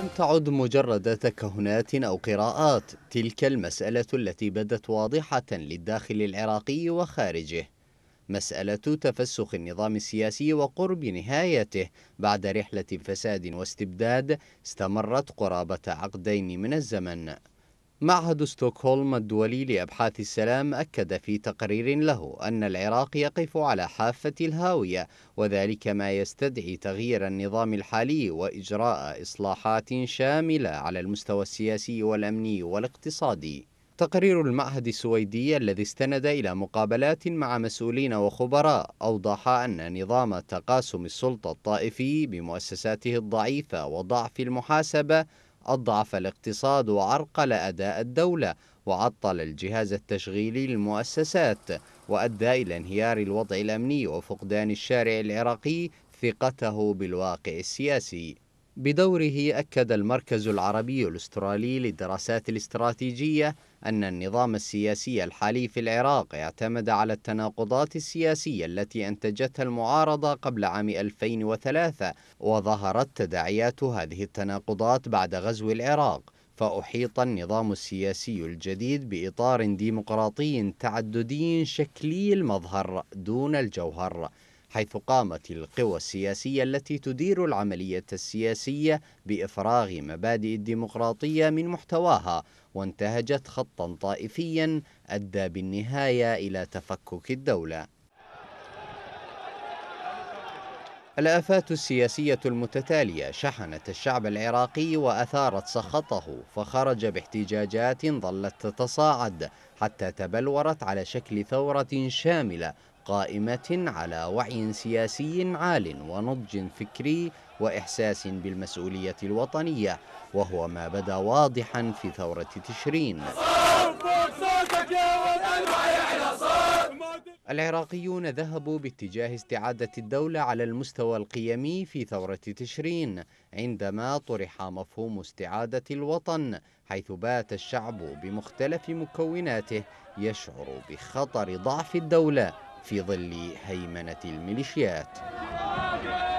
لم تعد مجرد تكهنات أو قراءات تلك المسألة التي بدت واضحة للداخل العراقي وخارجه مسألة تفسخ النظام السياسي وقرب نهايته بعد رحلة فساد واستبداد استمرت قرابة عقدين من الزمن معهد ستوكهولم الدولي لأبحاث السلام أكد في تقرير له أن العراق يقف على حافة الهاوية وذلك ما يستدعي تغيير النظام الحالي وإجراء إصلاحات شاملة على المستوى السياسي والأمني والاقتصادي تقرير المعهد السويدي الذي استند إلى مقابلات مع مسؤولين وخبراء أوضح أن نظام تقاسم السلطة الطائفي بمؤسساته الضعيفة وضعف المحاسبة أضعف الاقتصاد وعرقل أداء الدولة وعطل الجهاز التشغيلي للمؤسسات وأدى إلى انهيار الوضع الأمني وفقدان الشارع العراقي ثقته بالواقع السياسي بدوره أكد المركز العربي الأسترالي للدراسات الاستراتيجية أن النظام السياسي الحالي في العراق اعتمد على التناقضات السياسية التي أنتجتها المعارضة قبل عام 2003 وظهرت تداعيات هذه التناقضات بعد غزو العراق فأحيط النظام السياسي الجديد بإطار ديمقراطي تعددي شكلي المظهر دون الجوهر حيث قامت القوى السياسية التي تدير العملية السياسية بإفراغ مبادئ الديمقراطية من محتواها وانتهجت خطا طائفيا أدى بالنهاية إلى تفكك الدولة الآفات السياسية المتتالية شحنت الشعب العراقي وأثارت سخطه فخرج باحتجاجات ظلت تتصاعد حتى تبلورت على شكل ثورة شاملة قائمة على وعي سياسي عال ونضج فكري وإحساس بالمسؤولية الوطنية وهو ما بدا واضحا في ثورة تشرين العراقيون ذهبوا باتجاه استعادة الدولة على المستوى القيمي في ثورة تشرين عندما طرح مفهوم استعادة الوطن حيث بات الشعب بمختلف مكوناته يشعر بخطر ضعف الدولة في ظل هيمنة الميليشيات